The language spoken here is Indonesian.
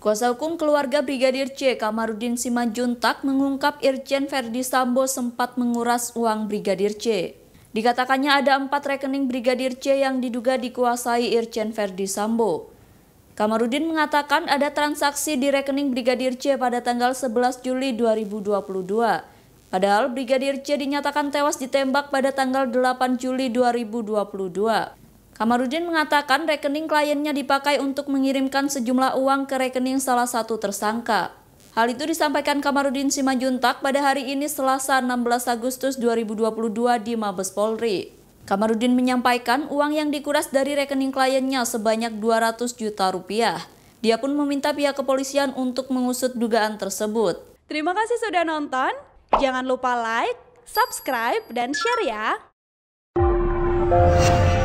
Kuasa hukum keluarga Brigadir C. Kamarudin Simanjuntak mengungkap Irjen Ferdi Sambo sempat menguras uang Brigadir C. Dikatakannya ada empat rekening Brigadir C yang diduga dikuasai Irjen Ferdi Sambo. Kamarudin mengatakan ada transaksi di rekening Brigadir C pada tanggal 11 Juli 2022. Padahal Brigadir C dinyatakan tewas ditembak pada tanggal 8 Juli 2022. Kamarudin mengatakan rekening kliennya dipakai untuk mengirimkan sejumlah uang ke rekening salah satu tersangka. Hal itu disampaikan Kamarudin Simajuntak pada hari ini Selasa 16 Agustus 2022 di Mabes Polri. Kamarudin menyampaikan uang yang dikuras dari rekening kliennya sebanyak 200 juta rupiah. Dia pun meminta pihak kepolisian untuk mengusut dugaan tersebut. Terima kasih sudah nonton. Jangan lupa like, subscribe, dan share ya.